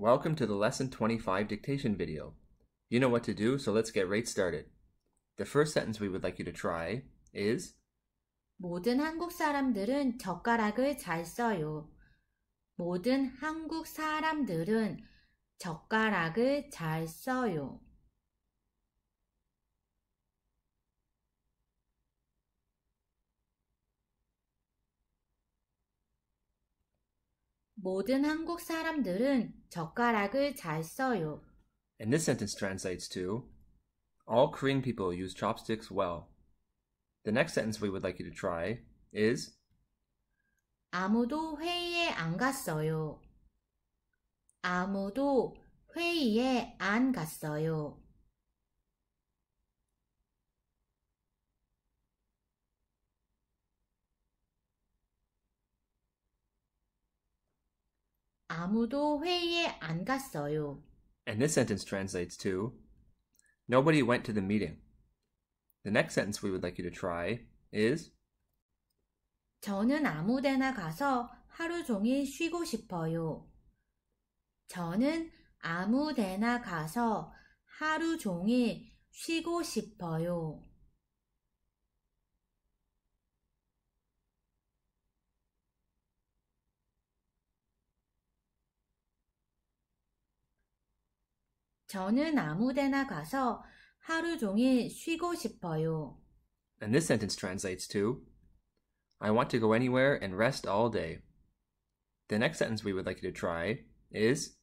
Welcome to the Lesson 25 dictation video. You know what to do, so let's get right started. The first sentence we would like you to try is 모든 한국 사람들은 젓가락을 잘 써요. 모든 한국 사람들은 젓가락을 잘 써요. 모든 한국 사람들은 젓가락을 잘 써요. And this sentence translates to All Korean people use chopsticks well. The next sentence we would like you to try is 아무도 회의에 안 갔어요. 아무도 회의에 안 갔어요. 아무도 회의에 안 갔어요. And this sentence translates to Nobody went to the meeting. The next sentence we would like you to try is 저는 아무 데나 가서 하루 종일 쉬고 싶어요. 저는 아무 데나 가서 하루 종일 쉬고 싶어요. 저는 아무 데나 가서 하루 종일 쉬고 싶어요. And this sentence translates to I want to go anywhere and rest all day. The next sentence we would like you to try is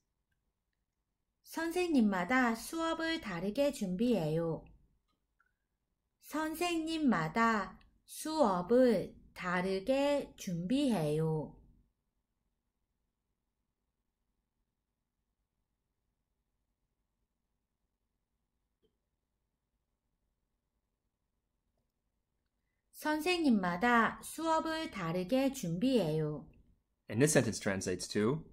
선생님마다 수업을 다르게 준비해요. 선생님마다 수업을 다르게 준비해요. 선생님마다 수업을 다르게 준비해요. And this sentence translates to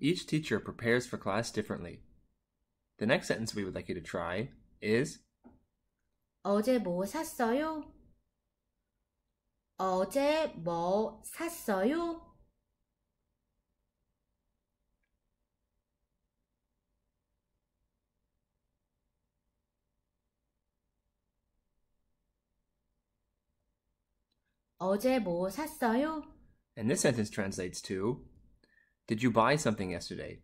Each teacher prepares for class differently. The next sentence we would like you to try is 어제 뭐 샀어요? 어제 뭐 샀어요? 어제 뭐 샀어요? And this sentence translates to Did you buy something yesterday?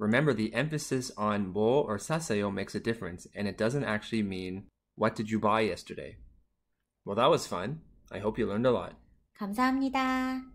Remember, the emphasis on 뭐 or 샀어요 makes a difference, and it doesn't actually mean What did you buy yesterday? Well, that was fun. I hope you learned a lot. 감사합니다.